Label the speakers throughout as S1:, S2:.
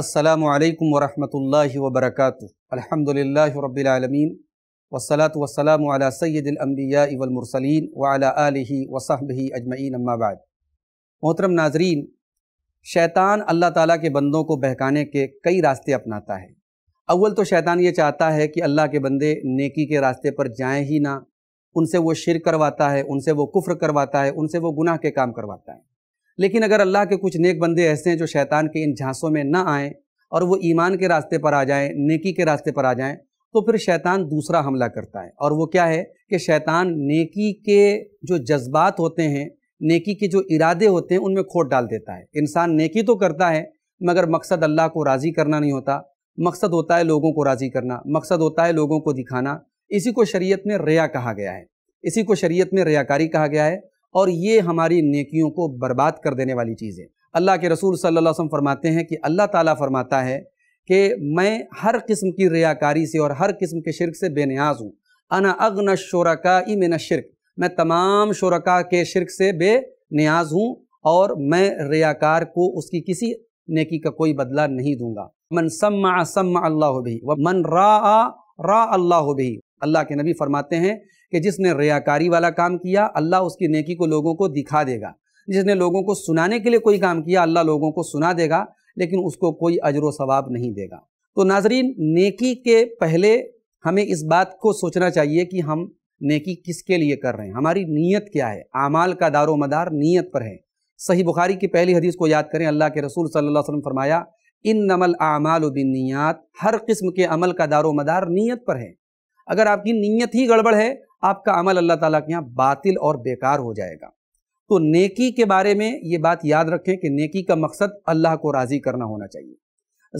S1: अस्सलाम वालेकुम वबरक वबरकातुहू अल्हम्दुलिल्लाहि रब्बिल आलमीन वस्सलातु वस्सलामु अला सय्यदिल अंबिया वल मोहतरम नाजरीन शैतान अल्लाह ताला के बंदों को बहकाने के कई रास्ते अपनाता है अव्वल तो शैतान ये चाहता है कि अल्लाह के बंदे नेकी के रास्ते पर जाएँ ही ना उनसे वो शिर करवाता है उनसे वो कुफ्र करवाता है उनसे वो गुनाह के काम करवाता है लेकिन अगर अल्लाह के कुछ नेक बंदे ऐसे हैं जो शैतान के इन झांसों में ना आएँ और वो ईमान के रास्ते पर आ जाएँ नेकी के रास्ते पर आ जाएँ तो फिर शैतान दूसरा हमला करता है और वो क्या है कि शैतान नेकी के जो जज्बात होते हैं नेकी के जो इरादे होते हैं उनमें खोट डाल देता है इंसान नेकी तो करता है मगर मकसद अल्लाह को राज़ी करना नहीं होता मकसद होता है लोगों को राज़ी करना मकसद होता है लोगों को दिखाना इसी को शरीयत में रिया कहा गया है इसी को शरीयत में रियाकारी कहा गया है और ये हमारी नेकियों को बर्बाद कर देने वाली चीज़ है अल्लाह के रसूल सल्लल्लाहु अलैहि वसल्लम फरमाते हैं कि अल्लाह ताला फरमाता है कि मैं हर किस्म की रियाकारी से और हर किस्म के शिरक से बेनियाज हूँ अना अगन शोरका इमिन शिरक मैं तमाम शोरका के शिरक से बेनियाज हूँ और मैं रियाकार को उसकी किसी नेकी का कोई बदला नहीं दूंगा मन सम्मा सम्मा अल्लाह भी व मन रा रा अल्लाह भी अल्लाह के नबी फरमाते हैं कि जिसने रियाकारी वाला काम किया अल्लाह उसकी नेकी को लोगों को दिखा देगा जिसने लोगों को सुनाने के लिए कोई काम किया अल्लाह लोगों को सुना देगा लेकिन उसको कोई अजर वाब नहीं देगा तो नाजरीन नेकी के पहले हमें इस बात को सोचना चाहिए कि हम नेकी किसके लिए कर रहे हैं हमारी नीयत क्या है आमाल का दारो मदार नीयत पर है सही बुखारी की पहली हदीस को याद करें अल्लाह के रसूल सल्लल्लाहु अलैहि वसल्लम फरमाया इन नमल आमाल बिन नियात हर किस्म के अमल का दारो मदार नीयत पर है अगर आपकी नीयत ही गड़बड़ है आपका अमल अल्लाह ताला के यहाँ बातिल और बेकार हो जाएगा तो नेकी के बारे में ये बात याद रखें कि नेकी का मकसद अल्लाह को राज़ी करना होना चाहिए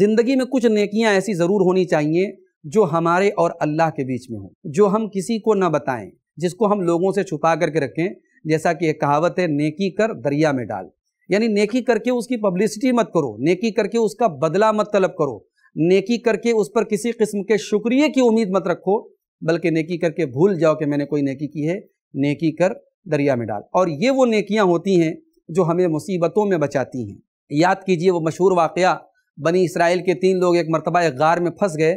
S1: ज़िंदगी में कुछ नेकियाँ ऐसी ज़रूर होनी चाहिए जो हमारे और अल्लाह के बीच में हो जो हम किसी को ना बताएं जिसको हम लोगों से छुपा करके रखें जैसा कि एक कहावत है नेकी कर दरिया में डाल यानी नेकी करके उसकी पब्लिसिटी मत करो नेकी करके उसका बदला मत तलब करो नेकी करके उस पर किसी किस्म के शुक्रिया की उम्मीद मत रखो बल्कि नेकी करके भूल जाओ कि मैंने कोई नेकी की है नेकी कर दरिया में डाल और ये वो नेकियां होती हैं जो हमें मुसीबतों में बचाती हैं याद कीजिए वो मशहूर वाक़ बनी इसराइल के तीन लोग एक मरतबा एक गार में फंस गए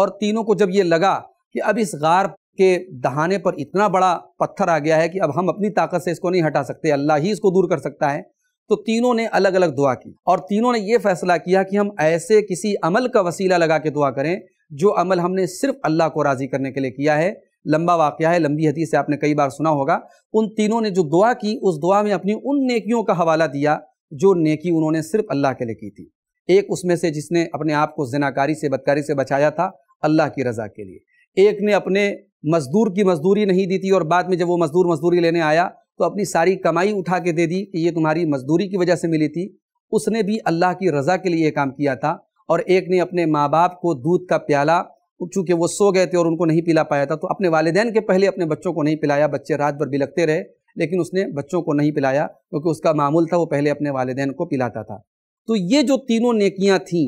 S1: और तीनों को जब ये लगा कि अब इस गार के दहाने पर इतना बड़ा पत्थर आ गया है कि अब हम अपनी ताकत से इसको नहीं हटा सकते अल्लाह ही इसको दूर कर सकता है तो तीनों ने अलग अलग दुआ की और तीनों ने यह फैसला किया कि हम ऐसे किसी अमल का वसीला लगा के दुआ करें जो अमल हमने सिर्फ अल्लाह को राज़ी करने के लिए किया है लंबा वाक़ है लंबी हदीस से आपने कई बार सुना होगा उन तीनों ने जो दुआ की उस दुआ में अपनी उन नेकियों का हवाला दिया जो नेकी उन्होंने सिर्फ अल्लाह के लिए की थी एक उसमें से जिसने अपने आप को जनाकारी से बदकारी से बचाया था अल्लाह की रज़ा के लिए एक ने अपने मजदूर की मजदूरी नहीं दी थी और बाद में जब वो मजदूर मजदूरी लेने आया तो अपनी सारी कमाई उठा के दे दी कि ये तुम्हारी मजदूरी की वजह से मिली थी उसने भी अल्लाह की रज़ा के लिए काम किया था और एक ने अपने माँ बाप को दूध का प्याला चूँकि वो सो गए थे और उनको नहीं पिला पाया था तो अपने वालदेन के पहले अपने बच्चों को नहीं पिलाया बच्चे रात भर लगते रहे लेकिन उसने बच्चों को नहीं पिलाया क्योंकि तो उसका मामूल था वो पहले अपने वालदेन को पिलाता था तो ये जो तीनों नेकियां थीं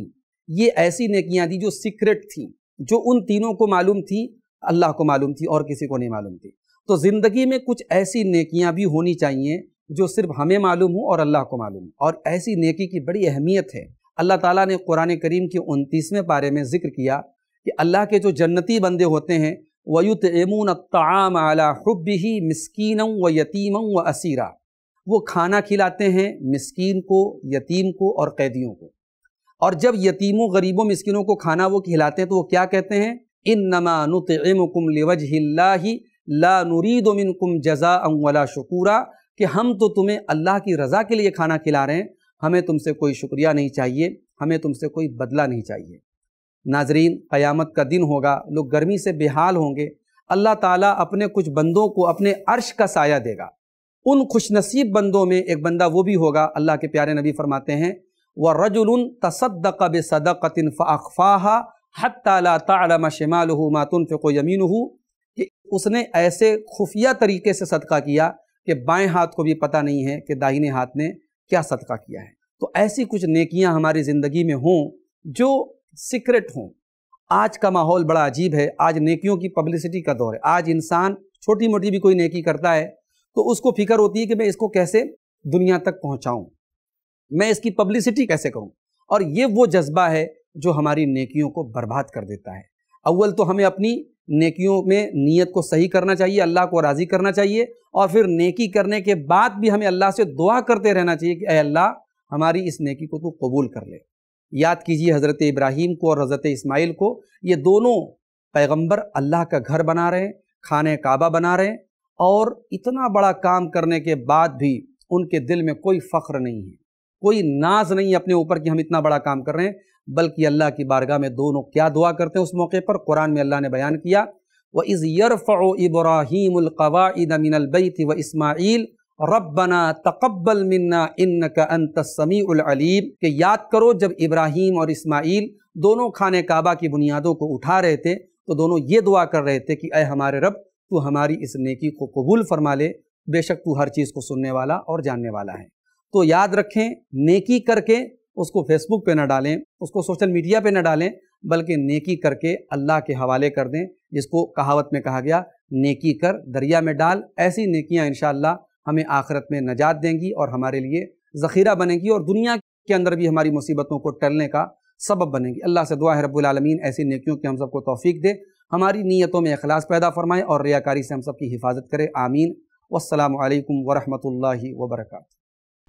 S1: ये ऐसी नेकियां थी जो सीक्रेट थी जो उन तीनों को मालूम थी अल्लाह को मालूम थी और किसी को नहीं मालूम थी तो ज़िंदगी में कुछ ऐसी नेकियां भी होनी चाहिए जो सिर्फ हमें मालूम हो और अल्लाह को मालूम हो और ऐसी नेकी की बड़ी अहमियत है अल्लाह ताला ने कुरान करीम के उनतीसवें पारे में ज़िक्र किया कि अल्लाह के जो जन्नती बंदे होते हैं वयुत एमून तमाम अला हब ही मस्किन व यतीम व असीरा वो खाना खिलाते हैं मस्किन को यतीम को और कैदियों को और जब यतीमों गरीबों मस्किनों को खाना वो खिलाते हैं तो वो क्या कहते हैं इन नमानुत एमकुम लवज ही ला नूरीदोमिन कुम जजा अवला शकूरा कि हम तो तुम्हें अल्लाह की रज़ा के लिए खाना खिला रहे हैं हमें तुमसे कोई शुक्रिया नहीं चाहिए हमें तुमसे कोई बदला नहीं चाहिए नाजरीन क़यामत का दिन होगा लोग गर्मी से बेहाल होंगे अल्लाह ताला अपने कुछ बंदों को अपने अर्श का साया देगा उन खुशनसीब बंदों में एक बंदा वो भी होगा अल्लाह के प्यारे नबी फरमाते हैं व रजुल तसद बसदक़िन फ़ाफ़ा हत ताला तमा शमाल मातुन फ़िको यमीन उसने ऐसे खुफिया तरीके से सदका किया कि बाएं हाथ को भी पता नहीं है कि दाहिने हाथ ने क्या सदका किया है तो ऐसी कुछ नेकियां हमारी ज़िंदगी में हों जो सीक्रेट हों आज का माहौल बड़ा अजीब है आज नेकियों की पब्लिसिटी का दौर है आज इंसान छोटी मोटी भी कोई नेकी करता है तो उसको फिक्र होती है कि मैं इसको कैसे दुनिया तक पहुंचाऊं मैं इसकी पब्लिसिटी कैसे करूं और ये वो जज्बा है जो हमारी नेकियों को बर्बाद कर देता है अव्वल तो हमें अपनी नेकियों में नीयत को सही करना चाहिए अल्लाह को राज़ी करना चाहिए और फिर नेकी करने के बाद भी हमें अल्लाह से दुआ करते रहना चाहिए कि अल्लाह हमारी इस नेकी को तो कबूल कर ले याद कीजिए हज़रत इब्राहिम को और हज़रत इस्माइल को ये दोनों पैगंबर अल्लाह का घर बना रहे हैं खाने काबा बना रहे हैं और इतना बड़ा काम करने के बाद भी उनके दिल में कोई फ़ख्र नहीं है कोई नाज नहीं है अपने ऊपर कि हम इतना बड़ा काम कर रहे हैं बल्कि अल्लाह की बारगाह में दोनों क्या दुआ करते हैं उस मौके पर कुरान में अल्लाह ने बयान किया व इज़ यरफ़ इब्राहीमक़वादमिनबैत व इसमाइल रब्बना तकबल मन्ना इन का अंतसमीम के याद करो जब इब्राहीम और इसमाइल दोनों खाने काबा की बुनियादों को उठा रहे थे तो दोनों ये दुआ कर रहे थे कि अय हमारे रब तू हमारी इस नेकी को कबूल फरमा ले बेशक तू हर चीज़ को सुनने वाला और जानने वाला है तो याद रखें नेकी करके उसको फेसबुक पे ना डालें उसको सोशल मीडिया पे ना डालें बल्कि नेकी करके अल्लाह के हवाले कर दें जिसको कहावत में कहा गया नेकी कर दरिया में डाल ऐसी नेकियां इन हमें आखिरत में नजात देंगी और हमारे लिए ज़ख़ीरा बनेंगी और दुनिया के अंदर भी हमारी मुसीबतों को टलने का सबब बनेंगी अल्लाह से दुआ है रबालमीन ऐसी नेकियों की हम सबको तोफ़ी दे हमारी नीयतों में अखलास पैदा फरमाएँ और रियाकारी से हम सबकी हिफाजत करें आमीन वालकम वरहमल वर्का